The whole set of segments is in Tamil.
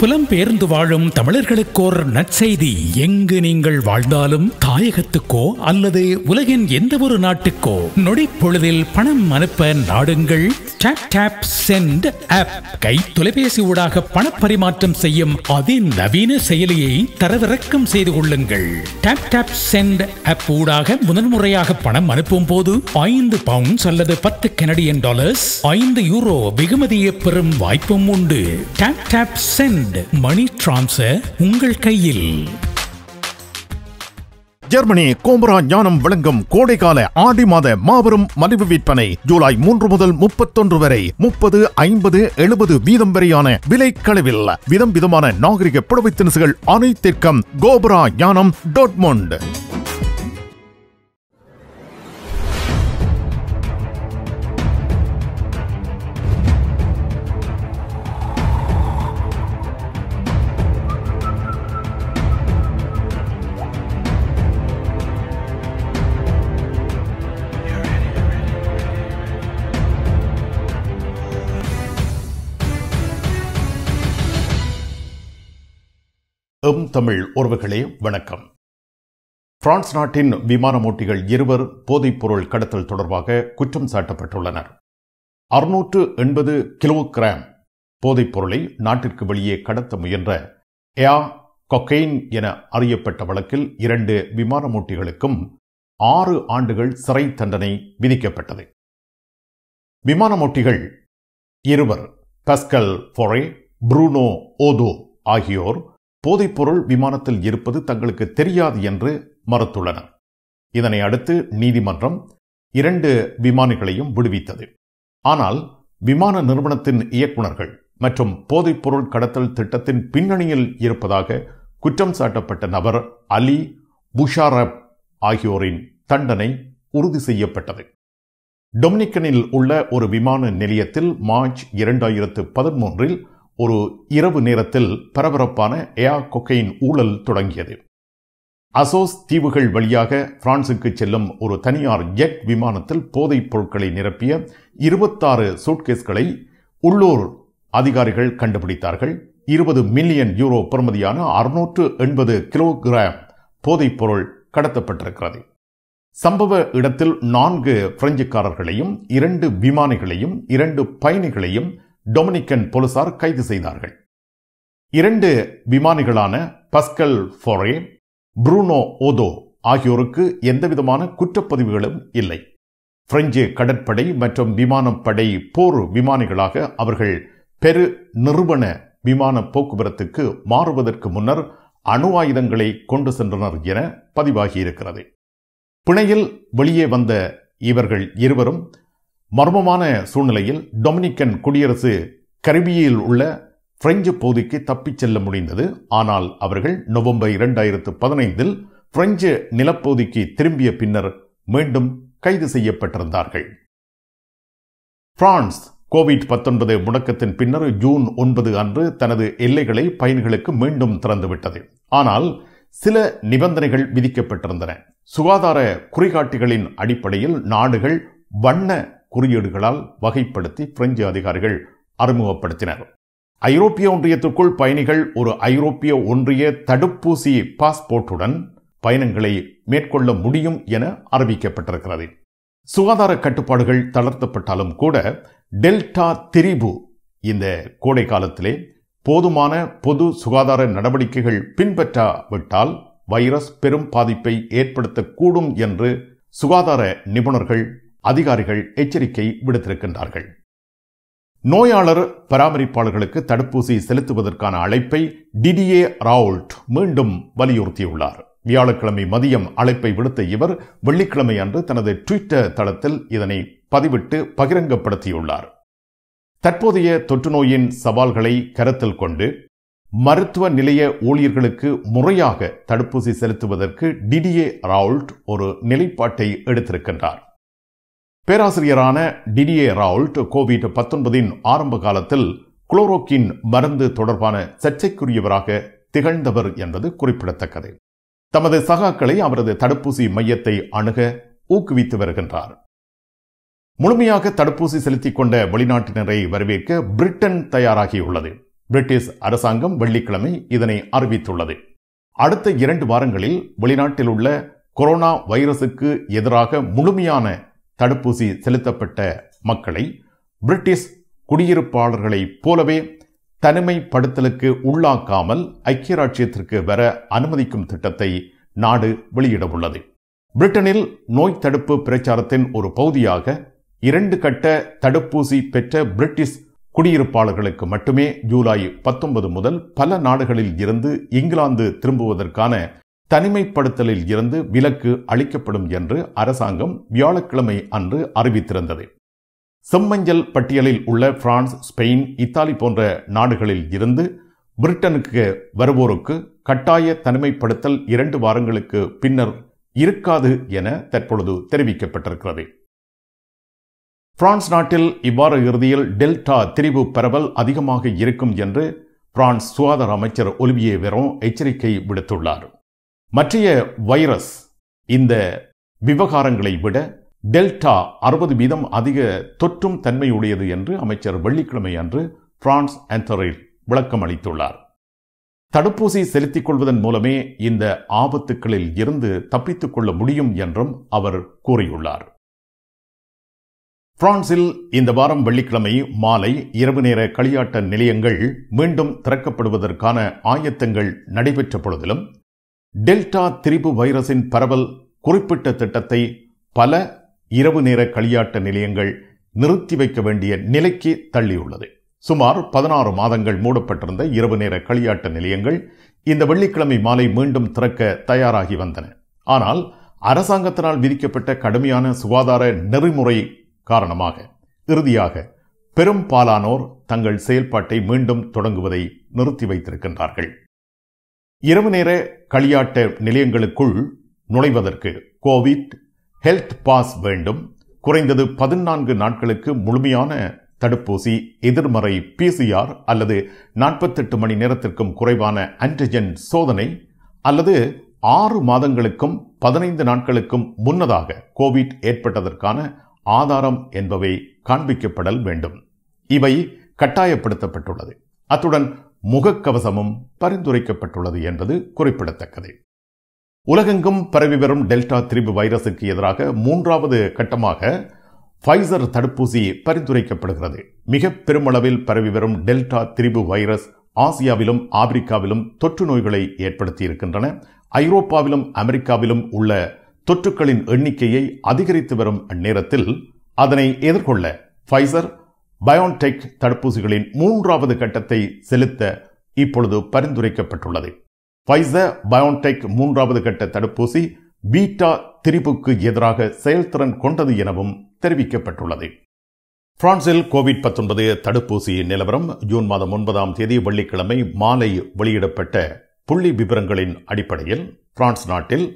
புலம்பெயர்ந்து வாழும் தமிழர்களுக்கோர் நற்செய்தி எங்கு நீங்கள் வாழ்ந்தாலும் தாயகத்துக்கோ அல்லது உலகின் எந்த ஒரு நாட்டுக்கோ நொடிப்பொழுதில் பணம் அனுப்ப நாடுங்கள் சென்ட் ஆப் கை தொலைபேசி ஊடாக பணப்பரிமாற்றம் செய்யும் அதிநவீன செயலியை தரவிறக்கம் செய்து கொள்ளுங்கள் டாப் டாப் சென்ட் ஆப் ஊடாக முதன்முறையாக பணம் அனுப்பும் போது ஐந்து பவுண்ட்ஸ் அல்லது பத்து கனடியன் டாலர்ஸ் ஐந்து யூரோ வெகுமதியை பெறும் வாய்ப்பும் உண்டு டாப் டாப் சென்ட் ரெண்டு மணி டிரான்ஸ்ஃபர் உங்கள் கையில் ஜெர்மனி கோம்பரா ஞானம் விளங்கும் கோடைகால ஆடி மாத மாபெரும் மலிவு விற்பனை ஜூலை மூன்று முதல் முப்பத்தொன்று வரை முப்பது ஐம்பது எழுபது வீதம் வரையான விலை களவில் விதம் விதமான நாகரிக புடவை தினசுகள் அனைத்திற்கும் கோபரா ஞானம் டோட்மோண்ட் தமிழ் உறவுகளே வணக்கம் பிரான்ஸ் நாட்டின் மூட்டிகள் இருவர் போதைப்பொருள் கடத்தல் தொடர்பாக குற்றம் சாட்டப்பட்டுள்ளனர் அறுநூற்று எண்பது கிலோகிராம் போதைப்பொருளை நாட்டிற்கு வெளியே கடத்த முயன்ற ஏஆ கொக்கெயின் என அறியப்பட்ட வழக்கில் இரண்டு விமான மூட்டிகளுக்கும் ஆறு ஆண்டுகள் சிறை தண்டனை விதிக்கப்பட்டது மூட்டிகள் இருவர் பஸ்கல் ஃபொரே புரூனோ ஓதோ ஆகியோர் போதைப்பொருள் விமானத்தில் இருப்பது தங்களுக்கு தெரியாது என்று மறுத்துள்ளனர் இதனை அடுத்து நீதிமன்றம் இரண்டு விமானிகளையும் விடுவித்தது ஆனால் விமான நிறுவனத்தின் இயக்குநர்கள் மற்றும் போதைப்பொருள் கடத்தல் திட்டத்தின் பின்னணியில் இருப்பதாக குற்றம் சாட்டப்பட்ட நபர் அலி புஷாரப் ஆகியோரின் தண்டனை உறுதி செய்யப்பட்டது டொமினிக்கனில் உள்ள ஒரு விமான நிலையத்தில் மார்ச் இரண்டாயிரத்து பதிமூன்றில் ஒரு இரவு நேரத்தில் பரபரப்பான ஏயா கொக்கையின் ஊழல் தொடங்கியது அசோஸ் தீவுகள் வழியாக பிரான்சுக்கு செல்லும் ஒரு தனியார் ஜெட் விமானத்தில் போதைப் பொருட்களை நிரப்பிய இருபத்தாறு சூட்கேஸ்களை உள்ளூர் அதிகாரிகள் கண்டுபிடித்தார்கள் இருபது மில்லியன் யூரோ பெறுமதியான அறுநூற்று எண்பது கிலோகிராம் போதைப் பொருள் கடத்தப்பட்டிருக்கிறது சம்பவ இடத்தில் நான்கு பிரெஞ்சுக்காரர்களையும் இரண்டு விமானிகளையும் இரண்டு பயணிகளையும் டொமினிக்கன் போலீசார் கைது செய்தார்கள் இரண்டு விமானிகளான பஸ்கல் ஃபோரே புரூனோ ஓதோ ஆகியோருக்கு எந்தவிதமான குற்றப்பதிவுகளும் இல்லை பிரெஞ்சு கடற்படை மற்றும் விமானப்படை போர் விமானிகளாக அவர்கள் பெரு நிறுவன விமான போக்குவரத்துக்கு மாறுவதற்கு முன்னர் அணு ஆயுதங்களை கொண்டு சென்றனர் என பதிவாகியிருக்கிறது பிணையில் வெளியே வந்த இவர்கள் இருவரும் மர்மமான சூழ்நிலையில் டொமினிக்கன் குடியரசு கரிபியில் உள்ள பிரெஞ்சு பகுதிக்கு தப்பிச் செல்ல முடிந்தது ஆனால் அவர்கள் நவம்பர் இரண்டாயிரத்து பதினைந்தில் பிரெஞ்சு நிலப்பகுதிக்கு திரும்பிய பின்னர் மீண்டும் கைது செய்யப்பட்டிருந்தார்கள் பிரான்ஸ் கோவிட் பத்தொன்பது முடக்கத்தின் பின்னர் ஜூன் ஒன்பது அன்று தனது எல்லைகளை பயணிகளுக்கு மீண்டும் திறந்துவிட்டது ஆனால் சில நிபந்தனைகள் விதிக்கப்பட்டிருந்தன சுகாதார குறிகாட்டிகளின் அடிப்படையில் நாடுகள் வண்ண குறியீடுகளால் வகைப்படுத்தி பிரெஞ்சு அதிகாரிகள் அறிமுகப்படுத்தினர் ஐரோப்பிய ஒன்றியத்திற்குள் பயணிகள் ஒரு ஐரோப்பிய ஒன்றிய தடுப்பூசி பாஸ்போர்ட்டுடன் பயணங்களை மேற்கொள்ள முடியும் என அறிவிக்கப்பட்டிருக்கிறது சுகாதார கட்டுப்பாடுகள் தளர்த்தப்பட்டாலும் கூட டெல்டா திரிபு இந்த கோடை காலத்திலே போதுமான பொது சுகாதார நடவடிக்கைகள் பின்பற்றாவிட்டால் வைரஸ் பெரும் பாதிப்பை ஏற்படுத்தக்கூடும் என்று சுகாதார நிபுணர்கள் அதிகாரிகள் எச்சரிக்கை விடுத்திருக்கின்றார்கள் நோயாளர் பராமரிப்பாளர்களுக்கு தடுப்பூசி செலுத்துவதற்கான அழைப்பை டிடிஏ ராவுல்ட் மீண்டும் வலியுறுத்தியுள்ளார் வியாழக்கிழமை மதியம் அழைப்பை விடுத்த இவர் வெள்ளிக்கிழமை அன்று தனது ட்விட்டர் தளத்தில் இதனை பதிவிட்டு பகிரங்கப்படுத்தியுள்ளார் தற்போதைய தொற்றுநோயின் சவால்களை கருத்தில் கொண்டு மருத்துவ நிலைய ஊழியர்களுக்கு முறையாக தடுப்பூசி செலுத்துவதற்கு டிடிஏ ராவுல்ட் ஒரு நிலைப்பாட்டை எடுத்திருக்கின்றார் பேராசிரியரான டிடிஏ ராவுல்ட் கோவிட் பத்தொன்பதின் ஆரம்ப காலத்தில் குளோரோக்கின் மருந்து தொடர்பான சர்ச்சைக்குரியவராக திகழ்ந்தவர் என்பது குறிப்பிடத்தக்கது தமது சகாக்களை அவரது தடுப்பூசி மையத்தை அணுக ஊக்குவித்து வருகின்றார் முழுமையாக தடுப்பூசி செலுத்திக் கொண்ட வெளிநாட்டினரை வரவேற்க பிரிட்டன் தயாராகியுள்ளது பிரிட்டிஷ் அரசாங்கம் வெள்ளிக்கிழமை இதனை அறிவித்துள்ளது அடுத்த இரண்டு வாரங்களில் வெளிநாட்டில் உள்ள கொரோனா வைரசுக்கு எதிராக முழுமையான தடுப்பூசி செலுத்தப்பட்ட மக்களை பிரிட்டிஷ் குடியிருப்பாளர்களைப் போலவே தனிமைப்படுத்தலுக்கு உள்ளாக்காமல் ஐக்கிய ராஜ்யத்திற்கு வர அனுமதிக்கும் திட்டத்தை நாடு வெளியிடவுள்ளது பிரிட்டனில் நோய் தடுப்பு பிரச்சாரத்தின் ஒரு பகுதியாக இரண்டு கட்ட தடுப்பூசி பெற்ற பிரிட்டிஷ் குடியிருப்பாளர்களுக்கு மட்டுமே ஜூலை பத்தொன்பது முதல் பல நாடுகளில் இருந்து இங்கிலாந்து திரும்புவதற்கான தனிமைப்படுத்தலில் இருந்து விலக்கு அளிக்கப்படும் என்று அரசாங்கம் வியாழக்கிழமை அன்று அறிவித்திருந்தது செம்மஞ்சள் பட்டியலில் உள்ள பிரான்ஸ் ஸ்பெயின் இத்தாலி போன்ற நாடுகளில் இருந்து பிரிட்டனுக்கு வருவோருக்கு கட்டாய தனிமைப்படுத்தல் இரண்டு வாரங்களுக்கு பின்னர் இருக்காது என தற்பொழுது தெரிவிக்கப்பட்டிருக்கிறது பிரான்ஸ் நாட்டில் இவ்வாறு இறுதியில் டெல்டா திரிவு பரவல் அதிகமாக இருக்கும் என்று பிரான்ஸ் சுகாதார அமைச்சர் ஒலிவியே வெறும் எச்சரிக்கை விடுத்துள்ளார் மற்றைய வைரஸ் இந்த விவகாரங்களை விட டெல்டா அறுபது வீதம் அதிக தொற்றும் தன்மையுடையது என்று அமைச்சர் வெள்ளிக்கிழமை அன்று பிரான்ஸ் ஆந்தரில் விளக்கம் அளித்துள்ளார் தடுப்பூசி செலுத்திக் கொள்வதன் மூலமே இந்த ஆபத்துக்களில் இருந்து தப்பித்துக் கொள்ள முடியும் என்றும் அவர் கூறியுள்ளார் பிரான்சில் இந்த வாரம் வெள்ளிக்கிழமை மாலை இரவு நேர களியாட்ட நிலையங்கள் மீண்டும் திறக்கப்படுவதற்கான ஆயத்தங்கள் நடைபெற்ற பொழுதிலும் டெல்டா திரிபு வைரஸின் பரவல் குறிப்பிட்ட திட்டத்தை பல இரவு நேர களியாட்ட நிலையங்கள் நிறுத்தி வைக்க வேண்டிய நிலைக்கு தள்ளியுள்ளது சுமார் பதினாறு மாதங்கள் மூடப்பட்டிருந்த இரவு நேர களியாட்ட நிலையங்கள் இந்த வெள்ளிக்கிழமை மாலை மீண்டும் திறக்க தயாராகி வந்தன ஆனால் அரசாங்கத்தினால் விதிக்கப்பட்ட கடுமையான சுகாதார நெறிமுறை காரணமாக இறுதியாக பெரும்பாலானோர் தங்கள் செயல்பாட்டை மீண்டும் தொடங்குவதை நிறுத்தி வைத்திருக்கின்றார்கள் இரவு நேர களியாட்ட நிலையங்களுக்குள் நுழைவதற்கு கோவிட் ஹெல்த் பாஸ் வேண்டும் குறைந்தது பதினான்கு நாட்களுக்கு முழுமையான தடுப்பூசி எதிர்மறை பிசிஆர் அல்லது நாற்பத்தெட்டு மணி நேரத்திற்கும் குறைவான ஆன்டிஜென் சோதனை அல்லது ஆறு மாதங்களுக்கும் பதினைந்து நாட்களுக்கும் முன்னதாக கோவிட் ஏற்பட்டதற்கான ஆதாரம் என்பவை காண்பிக்கப்படல் வேண்டும் இவை கட்டாயப்படுத்தப்பட்டுள்ளது அத்துடன் முகக்கவசமும் பரிந்துரைக்கப்பட்டுள்ளது என்பது குறிப்பிடத்தக்கது உலகெங்கும் பரவி வரும் டெல்டா திரிபு வைரஸுக்கு எதிராக மூன்றாவது கட்டமாக ஃபைசர் தடுப்பூசி பரிந்துரைக்கப்படுகிறது மிக பெருமளவில் பரவி வரும் டெல்டா திரிபு வைரஸ் ஆசியாவிலும் ஆப்பிரிக்காவிலும் தொற்று நோய்களை ஏற்படுத்தியிருக்கின்றன ஐரோப்பாவிலும் அமெரிக்காவிலும் உள்ள தொற்றுக்களின் எண்ணிக்கையை அதிகரித்து வரும் அந்நேரத்தில் அதனை எதிர்கொள்ள ஃபைசர் பயோன்டெக் தடுப்பூசிகளின் மூன்றாவது கட்டத்தை செலுத்த இப்பொழுது பரிந்துரைக்கப்பட்டுள்ளது பைசர் பயோன்டெக் மூன்றாவது கட்ட தடுப்பூசி பீட்டா திரிபுக்கு எதிராக செயல்திறன் கொண்டது எனவும் தெரிவிக்கப்பட்டுள்ளது பிரான்சில் கோவிட் பத்தொன்பது தடுப்பூசி நிலவரம் ஜூன் மாதம் ஒன்பதாம் தேதி வெள்ளிக்கிழமை மாலை வெளியிடப்பட்ட புள்ளி விவரங்களின் அடிப்படையில் பிரான்ஸ் நாட்டில்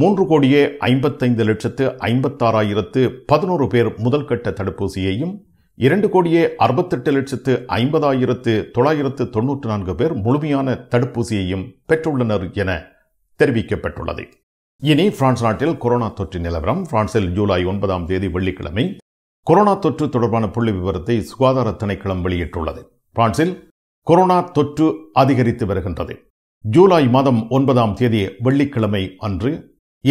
மூன்று கோடியே ஐம்பத்தைந்து லட்சத்து ஐம்பத்தாறாயிரத்து பதினோரு பேர் முதல் கட்ட தடுப்பூசியையும் இரண்டு கோடியே அறுபத்தெட்டு லட்சத்து ஐம்பதாயிரத்து தொள்ளாயிரத்து தொன்னூற்று நான்கு பேர் முழுமையான தடுப்பூசியையும் பெற்றுள்ளனர் என தெரிவிக்கப்பட்டுள்ளது இனி பிரான்ஸ் நாட்டில் கொரோனா தொற்று நிலவரம் பிரான்சில் ஜூலை ஒன்பதாம் தேதி வெள்ளிக்கிழமை கொரோனா தொற்று தொடர்பான புள்ளி விவரத்தை சுகாதார திணைக்களம் வெளியிட்டுள்ளது பிரான்சில் கொரோனா தொற்று அதிகரித்து வருகின்றது ஜூலை மாதம் ஒன்பதாம் தேதி வெள்ளிக்கிழமை அன்று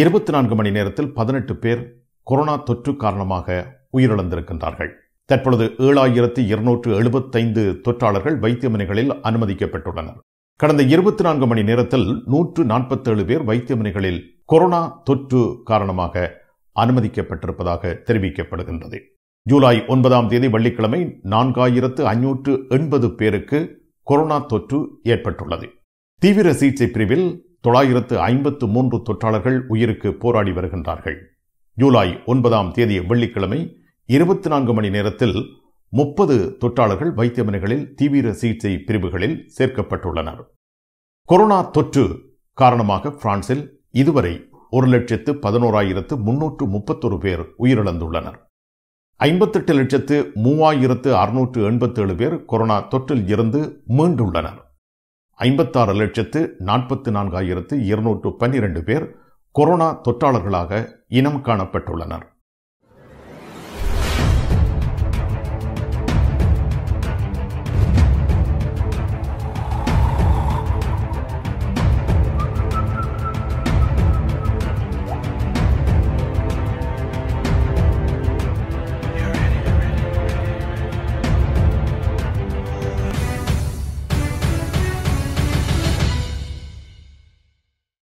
இருபத்தி நான்கு மணி நேரத்தில் பதினெட்டு பேர் கொரோனா தொற்று காரணமாக உயிரிழந்திருக்கின்றார்கள் தற்பொழுது ஏழாயிரத்தி இருநூற்று எழுபத்தைந்து தொற்றாளர்கள் வைத்தியமனைகளில் அனுமதிக்கப்பட்டுள்ளனர் கடந்த இருபத்தி நான்கு மணி நேரத்தில் நூற்று நாற்பத்தேழு பேர் வைத்தியமனைகளில் கொரோனா தொற்று காரணமாக அனுமதிக்கப்பட்டிருப்பதாக தெரிவிக்கப்படுகின்றது ஜூலை ஒன்பதாம் தேதி வெள்ளிக்கிழமை நான்காயிரத்து ஐநூற்று எண்பது பேருக்கு கொரோனா தொற்று ஏற்பட்டுள்ளது தீவிர சிகிச்சை பிரிவில் தொள்ளாயிரத்து ஐம்பத்து மூன்று தொற்றாளர்கள் உயிருக்கு போராடி வருகின்றார்கள் ஜூலை ஒன்பதாம் தேதி வெள்ளிக்கிழமை இருபத்தி நான்கு மணி நேரத்தில் முப்பது தொற்றாளர்கள் வைத்தியமனைகளில் தீவிர சிகிச்சை பிரிவுகளில் சேர்க்கப்பட்டுள்ளனர் கொரோனா தொற்று காரணமாக பிரான்சில் இதுவரை ஒரு லட்சத்து பதினோராயிரத்து முன்னூற்று முப்பத்தொரு பேர் உயிரிழந்துள்ளனர் ஐம்பத்தெட்டு லட்சத்து மூவாயிரத்து அறுநூற்று எண்பத்தேழு பேர் கொரோனா தொற்றில் இருந்து மீண்டுள்ளனர் ஐம்பத்தாறு லட்சத்து நாற்பத்தி நான்காயிரத்து இருநூற்று பன்னிரண்டு பேர் கொரோனா தொற்றாளர்களாக இனம் காணப்பட்டுள்ளனர்